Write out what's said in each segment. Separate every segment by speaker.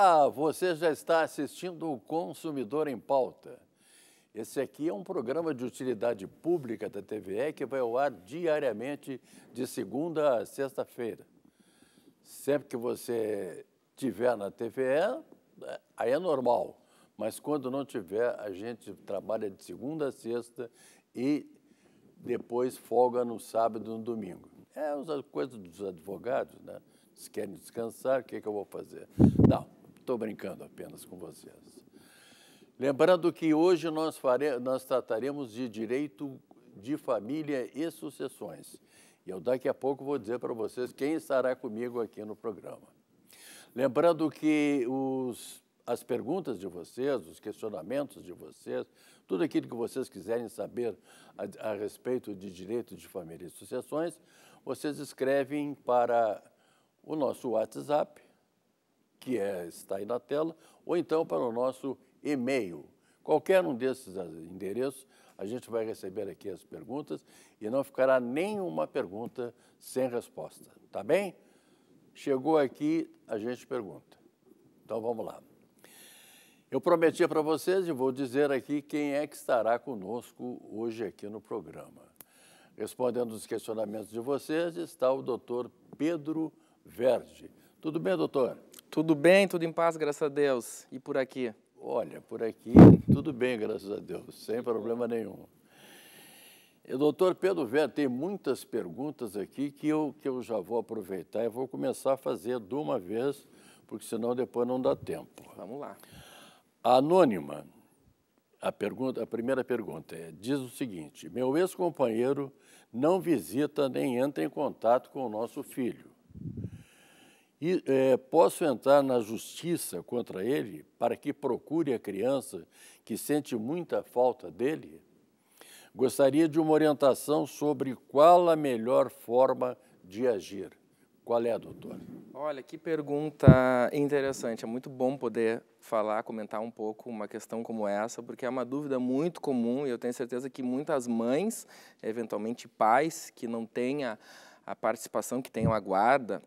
Speaker 1: Olá, você já está assistindo o Consumidor em Pauta. Esse aqui é um programa de utilidade pública da TVE que vai ao ar diariamente de segunda a sexta-feira. Sempre que você tiver na TVE, é, aí é normal. Mas quando não tiver, a gente trabalha de segunda a sexta e depois folga no sábado e no domingo. É as coisa dos advogados, né? Se querem descansar, o que, é que eu vou fazer? Não, Estou brincando apenas com vocês. Lembrando que hoje nós, fare... nós trataremos de direito de família e sucessões. E eu daqui a pouco vou dizer para vocês quem estará comigo aqui no programa. Lembrando que os, as perguntas de vocês, os questionamentos de vocês, tudo aquilo que vocês quiserem saber a, a respeito de direito de família e sucessões, vocês escrevem para o nosso WhatsApp, que é, está aí na tela, ou então para o nosso e-mail. Qualquer um desses endereços, a gente vai receber aqui as perguntas e não ficará nenhuma pergunta sem resposta, tá bem? Chegou aqui, a gente pergunta. Então vamos lá. Eu prometi para vocês e vou dizer aqui quem é que estará conosco hoje aqui no programa. Respondendo os questionamentos de vocês está o doutor Pedro Verde. Tudo bem, doutor? Tudo bem, tudo em paz, graças a Deus. E por aqui? Olha, por aqui tudo bem, graças a Deus, sem problema nenhum. E, eh, doutor Pedro Vera, tem muitas perguntas aqui que eu, que eu já vou aproveitar e vou começar a fazer de uma vez, porque senão depois não dá tempo. Vamos lá. A anônima, a, pergunta, a primeira pergunta é, diz o seguinte: meu ex-companheiro não visita nem entra em contato com o nosso filho. E, é, posso entrar na justiça contra ele para que procure a criança que sente muita falta dele? Gostaria de uma orientação sobre
Speaker 2: qual a melhor forma de agir. Qual é, doutor? Olha, que pergunta interessante. É muito bom poder falar, comentar um pouco uma questão como essa, porque é uma dúvida muito comum e eu tenho certeza que muitas mães, eventualmente pais, que não tenham a participação, que tenham a guarda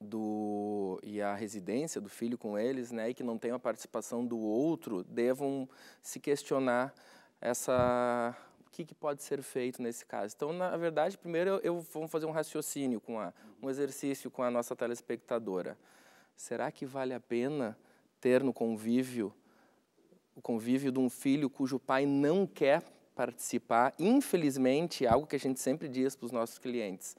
Speaker 2: do, e a residência do filho com eles, né, e que não tenham a participação do outro, devam se questionar essa o que, que pode ser feito nesse caso. Então, na verdade, primeiro eu, eu vamos fazer um raciocínio com a, um exercício com a nossa telespectadora. Será que vale a pena ter no convívio o convívio de um filho cujo pai não quer participar? Infelizmente, algo que a gente sempre diz para os nossos clientes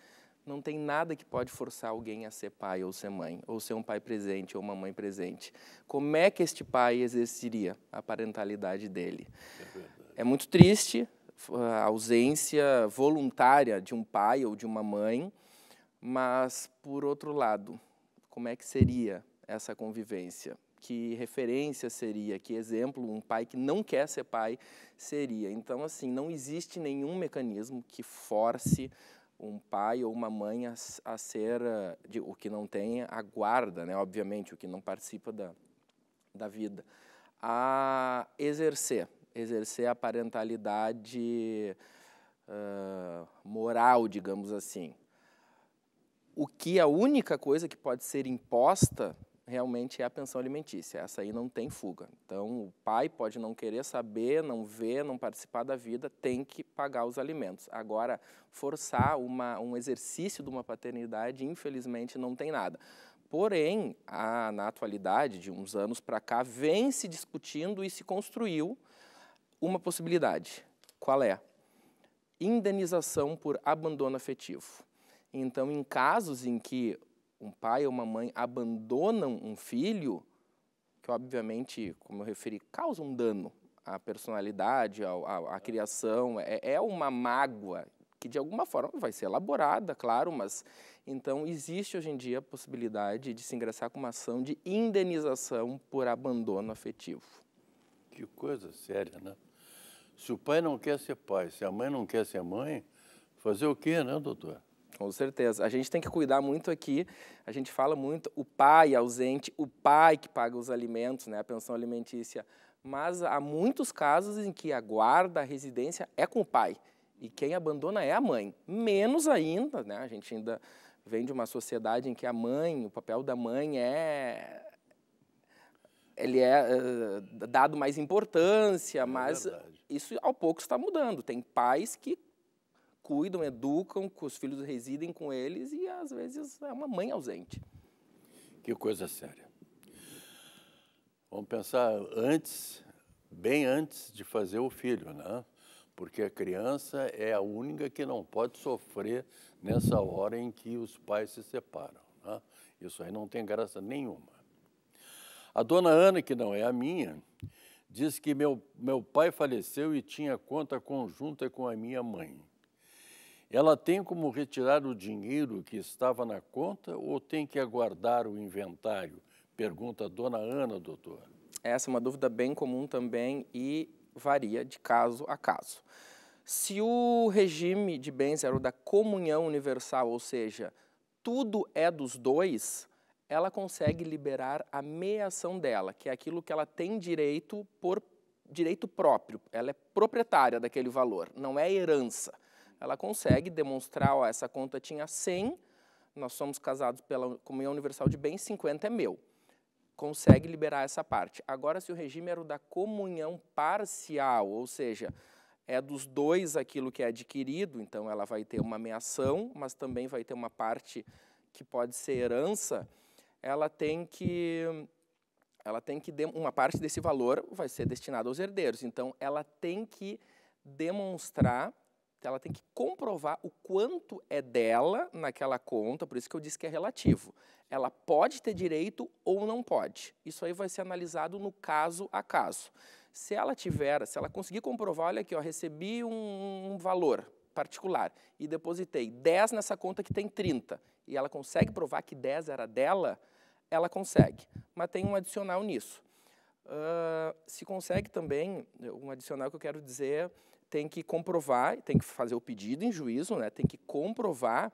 Speaker 2: não tem nada que pode forçar alguém a ser pai ou ser mãe, ou ser um pai presente ou uma mãe presente. Como é que este pai exerceria a parentalidade dele? É, é muito triste a ausência voluntária de um pai ou de uma mãe, mas, por outro lado, como é que seria essa convivência? que referência seria, que exemplo um pai que não quer ser pai seria. Então, assim, não existe nenhum mecanismo que force um pai ou uma mãe a, a ser eh, de, o que não tem a guarda, né? Obviamente o que não participa da da vida a exercer exercer a parentalidade uh, moral, digamos assim. O que a única coisa que pode ser imposta realmente é a pensão alimentícia. Essa aí não tem fuga. Então, o pai pode não querer saber, não ver, não participar da vida, tem que pagar os alimentos. Agora, forçar uma, um exercício de uma paternidade, infelizmente, não tem nada. Porém, a, na atualidade, de uns anos para cá, vem se discutindo e se construiu uma possibilidade. Qual é? Indenização por abandono afetivo. Então, em casos em que um pai ou uma mãe abandonam um filho, que obviamente, como eu referi, causa um dano à personalidade, à, à, à criação, é, é uma mágoa que de alguma forma vai ser elaborada, claro, mas então existe hoje em dia a possibilidade de se ingressar com uma ação de indenização por abandono afetivo. Que
Speaker 1: coisa séria, né? Se o pai não quer ser pai, se a mãe não quer ser mãe,
Speaker 2: fazer o quê, né, doutor? Com certeza. A gente tem que cuidar muito aqui. A gente fala muito o pai ausente, o pai que paga os alimentos, né, a pensão alimentícia. Mas há muitos casos em que a guarda, a residência é com o pai. E quem abandona é a mãe. Menos ainda, né? A gente ainda vem de uma sociedade em que a mãe, o papel da mãe é ele é uh, dado mais importância, é mas verdade. isso ao pouco está mudando. Tem pais que cuidam, educam, que os filhos residem com eles e às vezes é uma mãe ausente.
Speaker 1: Que coisa séria. Vamos pensar antes, bem antes de fazer o filho, né? Porque a criança é a única que não pode sofrer nessa hora em que os pais se separam. Né? Isso aí não tem graça nenhuma. A dona Ana, que não é a minha, diz que meu, meu pai faleceu e tinha conta conjunta com a minha mãe. Ela tem como retirar o dinheiro que estava na conta ou tem que aguardar o
Speaker 2: inventário? Pergunta a dona Ana, doutor. Essa é uma dúvida bem comum também e varia de caso a caso. Se o regime de bens era o da comunhão universal, ou seja, tudo é dos dois, ela consegue liberar a meiação dela, que é aquilo que ela tem direito por direito próprio. Ela é proprietária daquele valor, não é herança ela consegue demonstrar, ó, essa conta tinha 100, nós somos casados pela comunhão universal de bens, 50 é meu. Consegue liberar essa parte. Agora, se o regime era o da comunhão parcial, ou seja, é dos dois aquilo que é adquirido, então ela vai ter uma meação, mas também vai ter uma parte que pode ser herança, ela tem que ela tem que uma parte desse valor vai ser destinada aos herdeiros. Então ela tem que demonstrar ela tem que comprovar o quanto é dela naquela conta, por isso que eu disse que é relativo. Ela pode ter direito ou não pode. Isso aí vai ser analisado no caso a caso. Se ela tiver, se ela conseguir comprovar, olha aqui, ó, recebi um, um valor particular e depositei 10 nessa conta que tem 30, e ela consegue provar que 10 era dela, ela consegue. Mas tem um adicional nisso. Uh, se consegue também, um adicional que eu quero dizer, tem que comprovar, tem que fazer o pedido em juízo, né, tem que comprovar,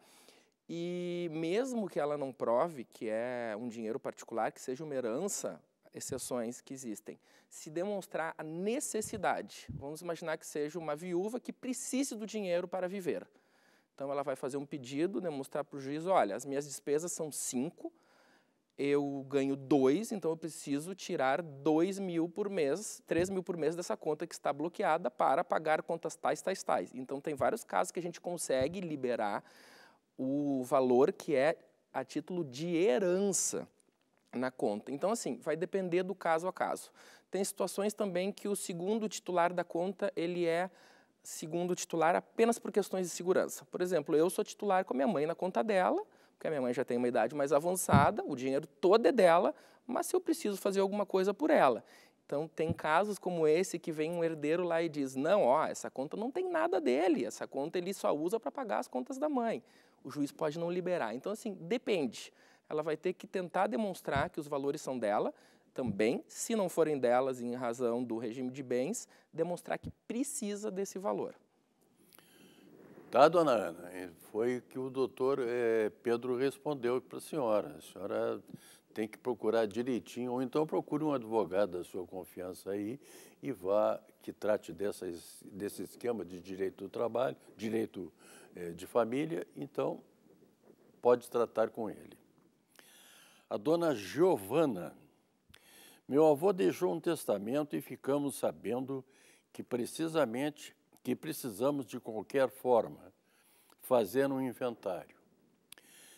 Speaker 2: e mesmo que ela não prove que é um dinheiro particular, que seja uma herança, exceções que existem, se demonstrar a necessidade, vamos imaginar que seja uma viúva que precise do dinheiro para viver. Então ela vai fazer um pedido, demonstrar para o juiz, olha, as minhas despesas são cinco, eu ganho dois, então eu preciso tirar dois mil por mês, três mil por mês dessa conta que está bloqueada para pagar contas tais, tais, tais. Então, tem vários casos que a gente consegue liberar o valor que é a título de herança na conta. Então, assim, vai depender do caso a caso. Tem situações também que o segundo titular da conta, ele é segundo titular apenas por questões de segurança. Por exemplo, eu sou titular com a minha mãe na conta dela, porque a minha mãe já tem uma idade mais avançada, o dinheiro todo é dela, mas se eu preciso fazer alguma coisa por ela. Então, tem casos como esse que vem um herdeiro lá e diz: Não, ó, essa conta não tem nada dele, essa conta ele só usa para pagar as contas da mãe. O juiz pode não liberar. Então, assim, depende. Ela vai ter que tentar demonstrar que os valores são dela, também, se não forem delas em razão do regime de bens, demonstrar que precisa desse valor.
Speaker 1: Tá, dona Ana? Foi que o doutor é, Pedro respondeu para a senhora. A senhora tem que procurar direitinho, ou então procure um advogado da sua confiança aí e vá que trate dessas, desse esquema de direito do trabalho, direito é, de família, então pode tratar com ele. A dona Giovana, meu avô deixou um testamento e ficamos sabendo que precisamente que precisamos de qualquer forma fazer um inventário.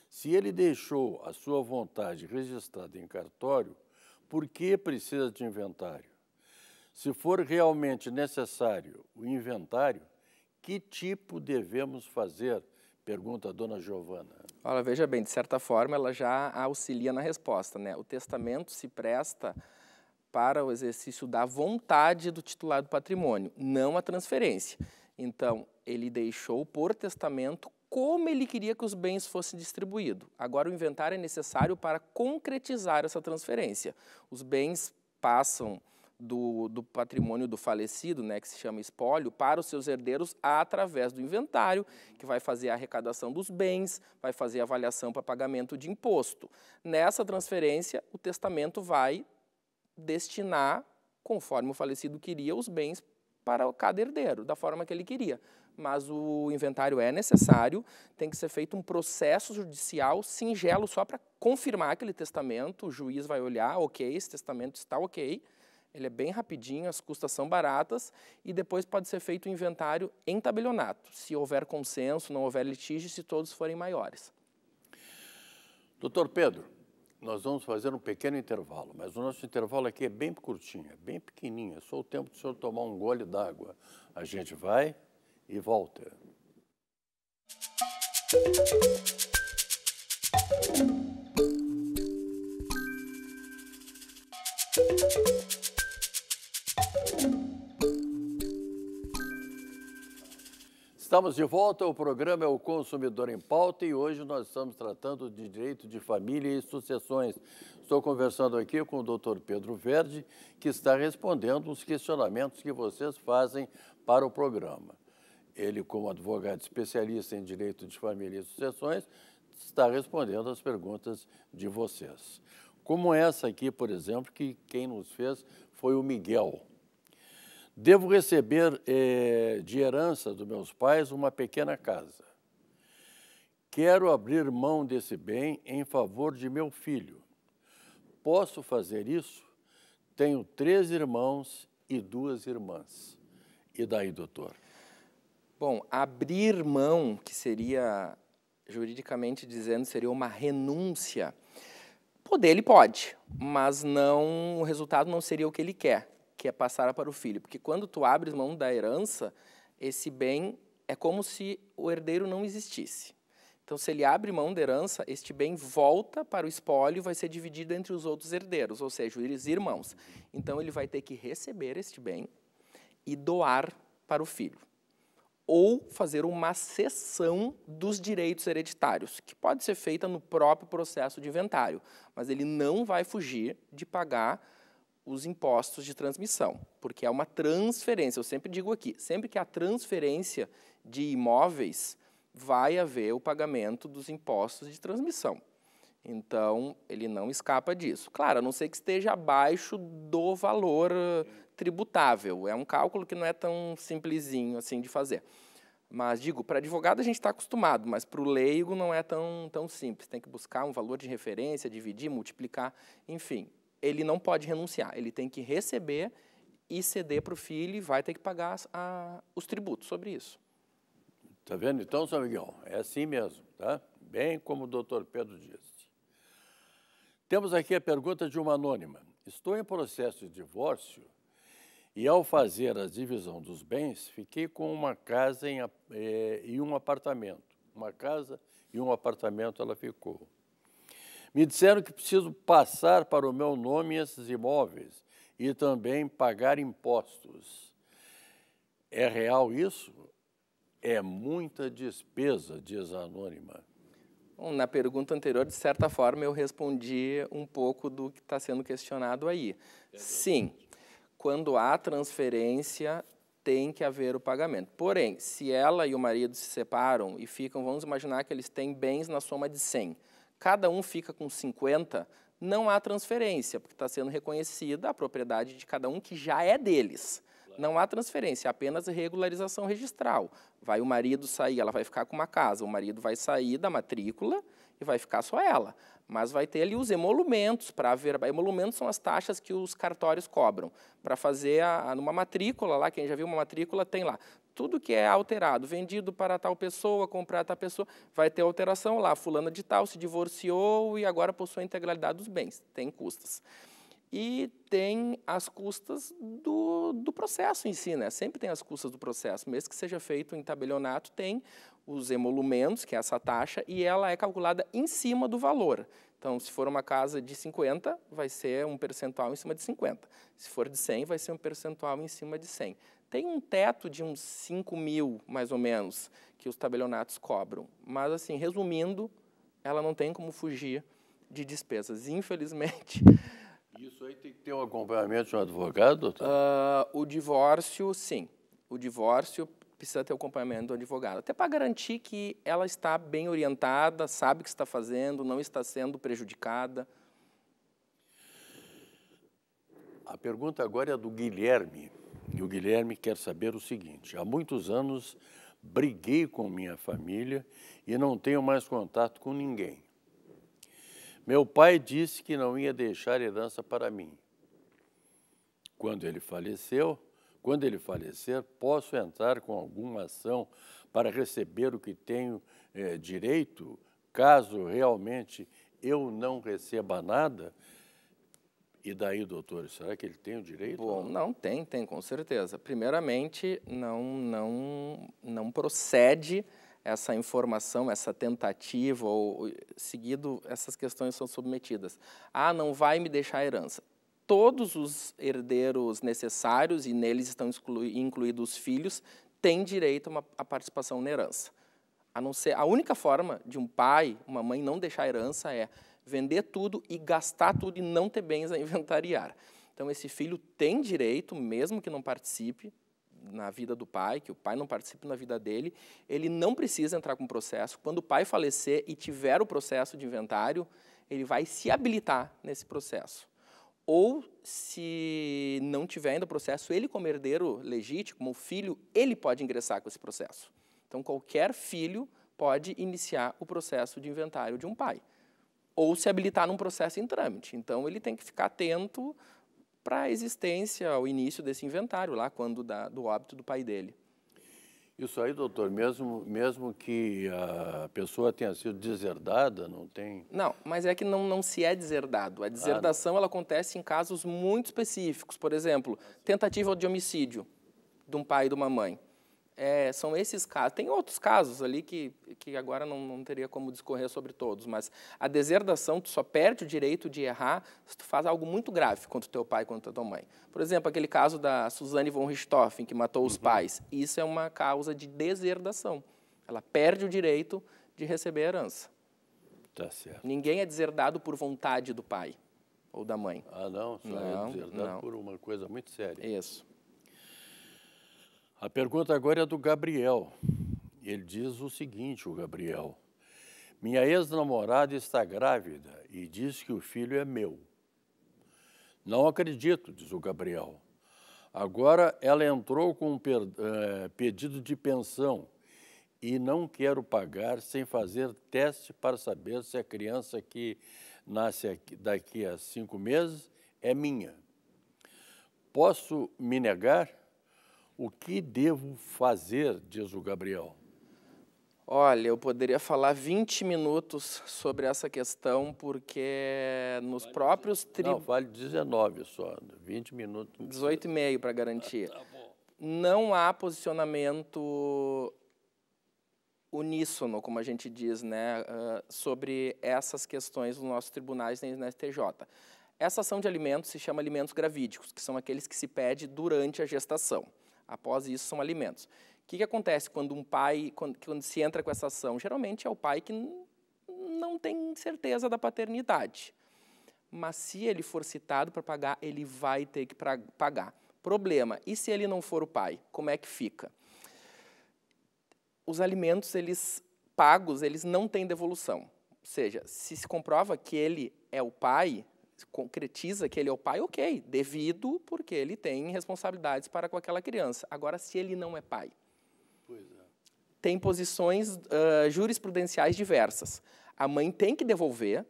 Speaker 1: Se ele deixou a sua vontade registrada em cartório, por que precisa de inventário? Se for realmente necessário o inventário, que tipo devemos fazer?
Speaker 2: Pergunta a dona Giovana. Olha, veja bem, de certa forma ela já auxilia na resposta, né? O testamento se presta para o exercício da vontade do titular do patrimônio, não a transferência. Então, ele deixou por testamento como ele queria que os bens fossem distribuídos. Agora, o inventário é necessário para concretizar essa transferência. Os bens passam do, do patrimônio do falecido, né, que se chama espólio, para os seus herdeiros através do inventário, que vai fazer a arrecadação dos bens, vai fazer a avaliação para pagamento de imposto. Nessa transferência, o testamento vai destinar, conforme o falecido queria, os bens para cada herdeiro, da forma que ele queria. Mas o inventário é necessário, tem que ser feito um processo judicial singelo só para confirmar aquele testamento. O juiz vai olhar, ok, esse testamento está ok. Ele é bem rapidinho, as custas são baratas e depois pode ser feito o inventário em tabelionato, se houver consenso, não houver litígio, se todos forem maiores.
Speaker 1: Doutor Pedro, nós vamos fazer um pequeno intervalo, mas o nosso intervalo aqui é bem curtinho, é bem pequenininho, é só o tempo do senhor tomar um gole d'água. A gente vai e volta. Música Estamos de volta, o programa é o Consumidor em Pauta e hoje nós estamos tratando de direito de família e sucessões. Estou conversando aqui com o doutor Pedro Verde, que está respondendo os questionamentos que vocês fazem para o programa. Ele, como advogado especialista em direito de família e sucessões, está respondendo as perguntas de vocês. Como essa aqui, por exemplo, que quem nos fez foi o Miguel. Devo receber eh, de herança dos meus pais uma pequena casa. Quero abrir mão desse bem em favor de meu filho. Posso fazer isso? Tenho três irmãos e duas
Speaker 2: irmãs. E daí, doutor? Bom, abrir mão, que seria, juridicamente dizendo, seria uma renúncia. Poder ele pode, mas não o resultado não seria o que ele quer que é passar para o filho. Porque quando tu abres mão da herança, esse bem é como se o herdeiro não existisse. Então, se ele abre mão da herança, este bem volta para o espólio e vai ser dividido entre os outros herdeiros, ou seja, os irmãos. Então, ele vai ter que receber este bem e doar para o filho. Ou fazer uma cessão dos direitos hereditários, que pode ser feita no próprio processo de inventário, mas ele não vai fugir de pagar os impostos de transmissão, porque é uma transferência. Eu sempre digo aqui, sempre que há transferência de imóveis, vai haver o pagamento dos impostos de transmissão. Então, ele não escapa disso. Claro, a não ser que esteja abaixo do valor eh, tributável. É um cálculo que não é tão simplesinho assim de fazer. Mas, digo, para advogado a gente está acostumado, mas para o leigo não é tão, tão simples. Tem que buscar um valor de referência, dividir, multiplicar, enfim ele não pode renunciar, ele tem que receber e ceder para o filho e vai ter que pagar a, os tributos sobre isso. Está vendo então, seu Miguel?
Speaker 1: É assim mesmo, tá? Bem como o doutor Pedro disse. Temos aqui a pergunta de uma anônima. Estou em processo de divórcio e ao fazer a divisão dos bens, fiquei com uma casa em, eh, e um apartamento. Uma casa e um apartamento ela ficou. Me disseram que preciso passar para o meu nome esses imóveis e também pagar impostos. É real isso? É muita despesa, diz a anônima.
Speaker 2: Bom, na pergunta anterior, de certa forma, eu respondi um pouco do que está sendo questionado aí. Sim, quando há transferência, tem que haver o pagamento. Porém, se ela e o marido se separam e ficam, vamos imaginar que eles têm bens na soma de 100 cada um fica com 50, não há transferência, porque está sendo reconhecida a propriedade de cada um que já é deles. Não há transferência, é apenas regularização registral. Vai o marido sair, ela vai ficar com uma casa, o marido vai sair da matrícula e vai ficar só ela. Mas vai ter ali os emolumentos para ver. Emolumentos são as taxas que os cartórios cobram para fazer a, a, numa matrícula lá, quem já viu uma matrícula tem lá tudo que é alterado, vendido para tal pessoa, comprado para tal pessoa, vai ter alteração lá. Fulana de tal se divorciou e agora possui a integralidade dos bens, tem custas. E tem as custas do, do processo em si, né? Sempre tem as custas do processo, mesmo que seja feito em tabelionato, tem os emolumentos, que é essa taxa, e ela é calculada em cima do valor. Então, se for uma casa de 50, vai ser um percentual em cima de 50. Se for de 100, vai ser um percentual em cima de 100. Tem um teto de uns 5 mil, mais ou menos, que os tabelionatos cobram. Mas, assim, resumindo, ela não tem como fugir de despesas, infelizmente. Isso aí tem que ter um acompanhamento de um advogado, doutor? Uh, o divórcio, sim. O divórcio precisa ter o acompanhamento do advogado, até para garantir que ela está bem orientada, sabe o que está fazendo, não está sendo prejudicada.
Speaker 1: A pergunta agora é do Guilherme. E o Guilherme quer saber o seguinte: há muitos anos briguei com minha família e não tenho mais contato com ninguém. Meu pai disse que não ia deixar herança para mim. Quando ele faleceu, quando ele falecer, posso entrar com alguma ação para receber o que tenho eh, direito, caso realmente eu não receba nada?
Speaker 2: E daí, doutores, será que ele tem o direito? Bom, não? tem, tem com certeza. Primeiramente, não, não, não procede essa informação, essa tentativa ou seguido essas questões são submetidas. Ah, não vai me deixar herança. Todos os herdeiros necessários e neles estão incluídos os filhos têm direito à participação na herança. A não ser a única forma de um pai, uma mãe não deixar herança é vender tudo e gastar tudo e não ter bens a inventariar. Então, esse filho tem direito, mesmo que não participe na vida do pai, que o pai não participe na vida dele, ele não precisa entrar com processo. Quando o pai falecer e tiver o processo de inventário, ele vai se habilitar nesse processo. Ou, se não tiver ainda o processo, ele como herdeiro legítimo, como filho, ele pode ingressar com esse processo. Então, qualquer filho pode iniciar o processo de inventário de um pai ou se habilitar num processo em trâmite. Então, ele tem que ficar atento para a existência, ao início desse inventário, lá quando da, do óbito do pai dele. Isso aí, doutor, mesmo, mesmo que
Speaker 1: a pessoa tenha sido deserdada, não tem...
Speaker 2: Não, mas é que não, não se é deserdado. A ah, deserdação ah, ela acontece em casos muito específicos. Por exemplo, tentativa de homicídio de um pai e de uma mãe é, são esses casos. Tem outros casos ali que, que agora não, não teria como discorrer sobre todos, mas a deserdação, tu só perde o direito de errar se tu faz algo muito grave contra o teu pai, contra a tua mãe. Por exemplo, aquele caso da Suzane von Richthofen, que matou os uhum. pais. Isso é uma causa de deserdação. Ela perde o direito de receber a herança. Tá certo. Ninguém é deserdado por vontade do pai ou da mãe. Ah, não? Só é não, é deserdado não. por uma coisa muito séria. Isso.
Speaker 1: A pergunta agora é do Gabriel. Ele diz o seguinte, o Gabriel. Minha ex-namorada está grávida e diz que o filho é meu. Não acredito, diz o Gabriel. Agora ela entrou com um per, eh, pedido de pensão e não quero pagar sem fazer teste para saber se a criança que nasce aqui, daqui a cinco meses é minha. Posso me negar?
Speaker 2: O que devo fazer, diz o Gabriel? Olha, eu poderia falar 20 minutos sobre essa questão, porque nos vale próprios tribunais. Não, vale 19 só, 20 minutos. 18 e meio para garantir. Ah, tá Não há posicionamento uníssono, como a gente diz, né, ah, sobre essas questões nos nossos tribunais nem na STJ. Essa ação de alimentos se chama alimentos gravídicos, que são aqueles que se pede durante a gestação. Após isso, são alimentos. O que, que acontece quando um pai, quando, quando se entra com essa ação? Geralmente é o pai que não tem certeza da paternidade. Mas se ele for citado para pagar, ele vai ter que pagar. Problema, e se ele não for o pai, como é que fica? Os alimentos, eles pagos, eles não têm devolução. Ou seja, se se comprova que ele é o pai, concretiza que ele é o pai, ok, devido porque ele tem responsabilidades para com aquela criança. Agora, se ele não é pai, é. tem posições uh, jurisprudenciais diversas. A mãe tem que devolver,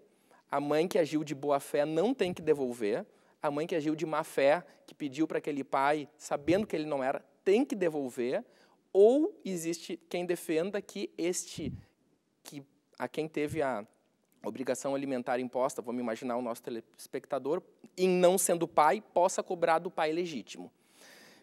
Speaker 2: a mãe que agiu de boa fé não tem que devolver, a mãe que agiu de má fé, que pediu para aquele pai, sabendo que ele não era, tem que devolver, ou existe quem defenda que este que a quem teve a obrigação alimentar imposta, vamos imaginar o nosso telespectador, em não sendo pai, possa cobrar do pai legítimo.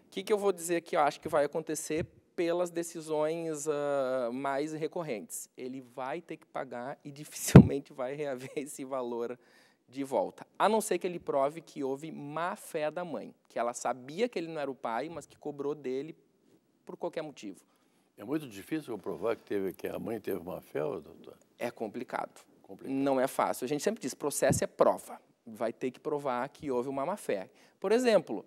Speaker 2: O que, que eu vou dizer que eu acho que vai acontecer pelas decisões uh, mais recorrentes? Ele vai ter que pagar e dificilmente vai reaver esse valor de volta, a não ser que ele prove que houve má fé da mãe, que ela sabia que ele não era o pai, mas que cobrou dele por qualquer motivo. É muito difícil provar que, teve, que a mãe teve má fé, doutor? É complicado Complicado. Não é fácil. A gente sempre diz, processo é prova. Vai ter que provar que houve uma má-fé. Por exemplo,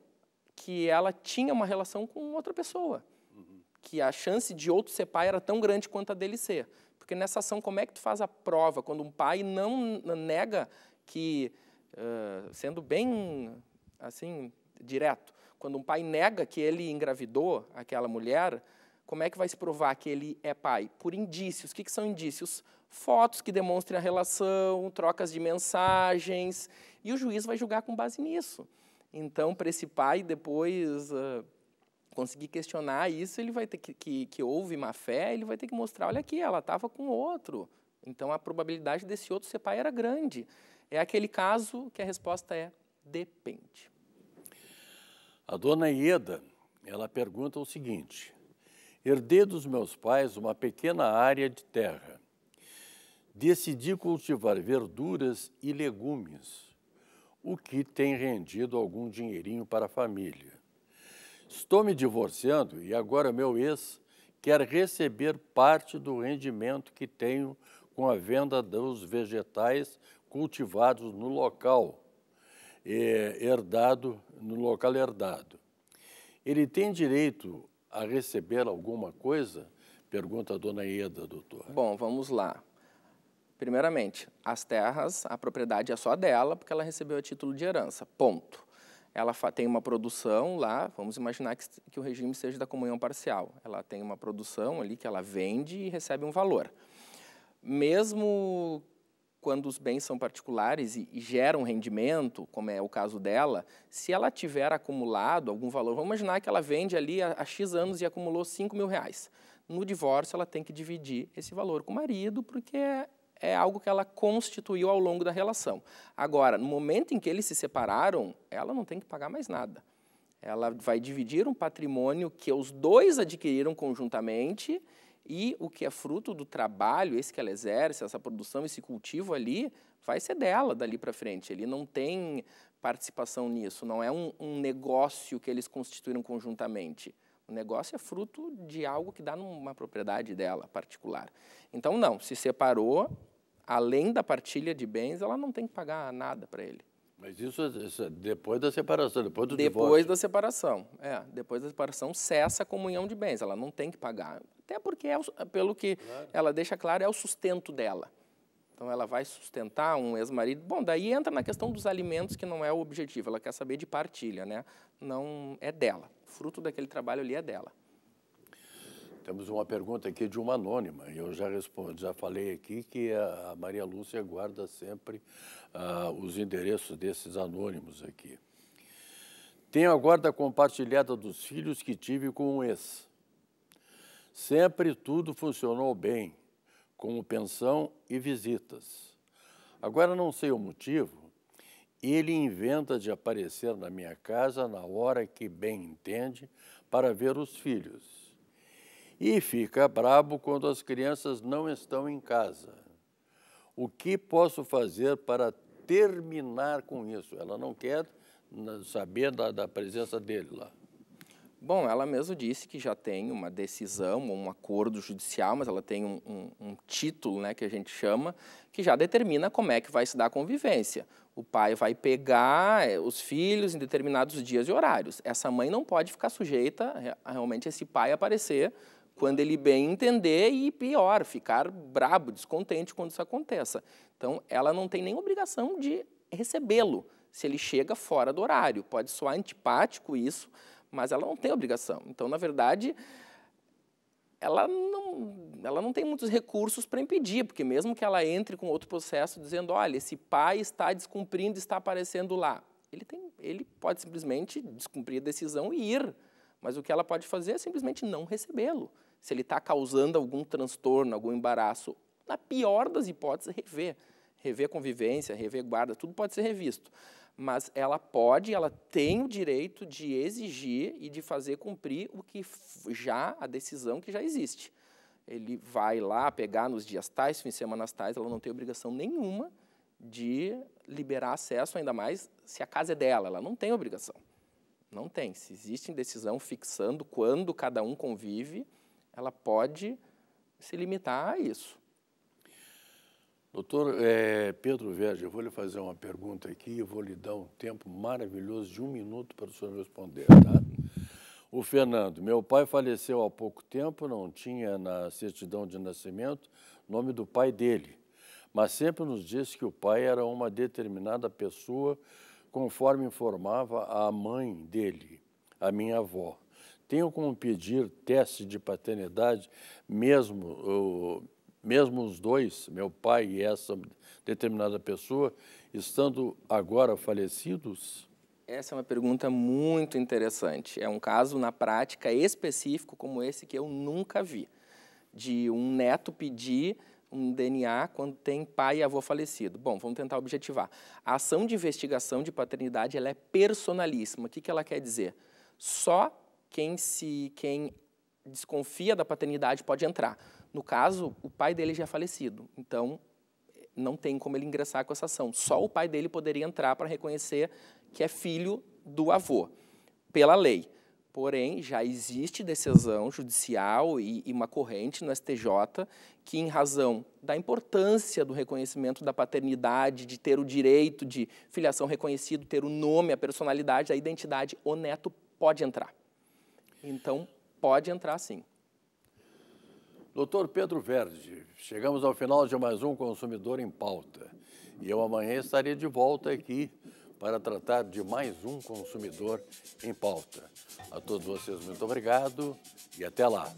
Speaker 2: que ela tinha uma relação com outra pessoa. Uhum. Que a chance de outro ser pai era tão grande quanto a dele ser. Porque nessa ação, como é que tu faz a prova quando um pai não nega que, uh, sendo bem assim, direto, quando um pai nega que ele engravidou aquela mulher, como é que vai se provar que ele é pai? Por indícios. O que, que são indícios? fotos que demonstrem a relação, trocas de mensagens, e o juiz vai julgar com base nisso. Então, para esse pai depois uh, conseguir questionar isso, ele vai ter que, que, que houve má fé, ele vai ter que mostrar, olha aqui, ela estava com outro. Então, a probabilidade desse outro ser pai era grande. É aquele caso que a resposta é depende.
Speaker 1: A dona Ieda, ela pergunta o seguinte, herdei dos meus pais uma pequena área de terra decidi cultivar verduras e legumes, o que tem rendido algum dinheirinho para a família. Estou me divorciando e agora meu ex quer receber parte do rendimento que tenho com a venda dos vegetais cultivados no local, é, herdado, no local herdado. Ele tem
Speaker 2: direito a receber alguma coisa? Pergunta a dona Ieda, doutor. Bom, vamos lá. Primeiramente, as terras, a propriedade é só dela, porque ela recebeu a título de herança, ponto. Ela tem uma produção lá, vamos imaginar que, que o regime seja da comunhão parcial. Ela tem uma produção ali que ela vende e recebe um valor. Mesmo quando os bens são particulares e, e geram rendimento, como é o caso dela, se ela tiver acumulado algum valor, vamos imaginar que ela vende ali há, há X anos e acumulou 5 mil reais. No divórcio, ela tem que dividir esse valor com o marido, porque é algo que ela constituiu ao longo da relação. Agora, no momento em que eles se separaram, ela não tem que pagar mais nada. Ela vai dividir um patrimônio que os dois adquiriram conjuntamente e o que é fruto do trabalho, esse que ela exerce, essa produção, esse cultivo ali, vai ser dela dali para frente. Ele não tem participação nisso, não é um, um negócio que eles constituíram conjuntamente. O negócio é fruto de algo que dá numa propriedade dela particular. Então, não, se separou, além da partilha de bens, ela não tem que pagar nada para ele.
Speaker 1: Mas isso, isso é depois da separação, depois do depois divórcio? Depois da
Speaker 2: separação, é. Depois da separação cessa a comunhão de bens, ela não tem que pagar. Até porque, é o, pelo que claro. ela deixa claro, é o sustento dela. Então ela vai sustentar um ex-marido. Bom, daí entra na questão dos alimentos, que não é o objetivo. Ela quer saber de partilha, né? Não é dela fruto daquele trabalho ali é dela.
Speaker 1: Temos uma pergunta aqui de uma anônima, e eu já respondo, já falei aqui que a Maria Lúcia guarda sempre uh, os endereços desses anônimos aqui. Tenho a guarda compartilhada dos filhos que tive com um ex. Sempre tudo funcionou bem, como pensão e visitas. Agora não sei o motivo, ele inventa de aparecer na minha casa na hora que bem entende para ver os filhos. E fica brabo quando as crianças não estão em casa. O que posso fazer para terminar com isso? Ela não quer né, saber da, da presença dele lá.
Speaker 2: Bom, ela mesmo disse que já tem uma decisão, um acordo judicial, mas ela tem um, um, um, título, né, que a gente chama, que já determina como é que vai se dar a convivência. O pai vai pegar eh, os filhos em determinados dias e horários. Essa mãe não pode ficar sujeita a realmente esse pai aparecer quando ele bem entender e pior, ficar brabo, descontente quando isso aconteça. Então, ela não tem nem obrigação de recebê-lo se ele chega fora do horário. Pode soar antipático isso, mas ela não tem obrigação. Então, na verdade, ela não, ela não tem muitos recursos para impedir, porque mesmo que ela entre com outro processo dizendo, olha, esse pai está descumprindo, está aparecendo lá, ele, tem, ele pode simplesmente descumprir a decisão e ir, mas o que ela pode fazer é simplesmente não recebê-lo. Se ele está causando algum transtorno, algum embaraço, na pior das hipóteses, rever. Rever convivência, rever guarda, tudo pode ser revisto mas ela pode, ela tem o direito de exigir e de fazer cumprir o que já a decisão que já existe. Ele vai lá pegar nos dias tais, fim de semana tais, ela não tem obrigação nenhuma de liberar acesso, ainda mais se a casa é dela, ela não tem obrigação. Não tem. Se existe decisão fixando quando cada um convive, ela pode se limitar a isso. Doutor é, Pedro Verge, eu vou lhe fazer uma pergunta aqui e vou lhe
Speaker 1: dar um tempo maravilhoso de um minuto para o senhor responder, tá? O Fernando, meu pai faleceu há pouco tempo, não tinha na certidão de nascimento nome do pai dele, mas sempre nos disse que o pai era uma determinada pessoa, conforme informava a mãe dele, a minha avó. Tenho como pedir teste de paternidade, mesmo mesmo os dois, meu pai e essa determinada pessoa, estando agora
Speaker 2: falecidos? Essa é uma pergunta muito interessante. É um caso na prática específico como esse que eu nunca vi, de um neto pedir um DNA quando tem pai e avô falecido. Bom, vamos tentar objetivar. A ação de investigação de paternidade ela é personalíssima. O que, que ela quer dizer? Só quem se quem desconfia da paternidade pode entrar. No caso, o pai dele já é falecido, então não tem como ele ingressar com essa ação. Só o pai dele poderia entrar para reconhecer que é filho do avô, pela lei. Porém, já existe decisão judicial e, e, uma corrente no STJ que, em razão da importância do reconhecimento da paternidade, de ter o direito de filiação reconhecido, ter o nome, a personalidade, a identidade, o neto pode entrar. Então, pode entrar sim. Doutor Pedro Verde, chegamos ao
Speaker 1: final de mais um Consumidor em Pauta. E eu amanhã estarei de volta aqui para tratar de mais um Consumidor em Pauta. A todos vocês, muito obrigado e até lá.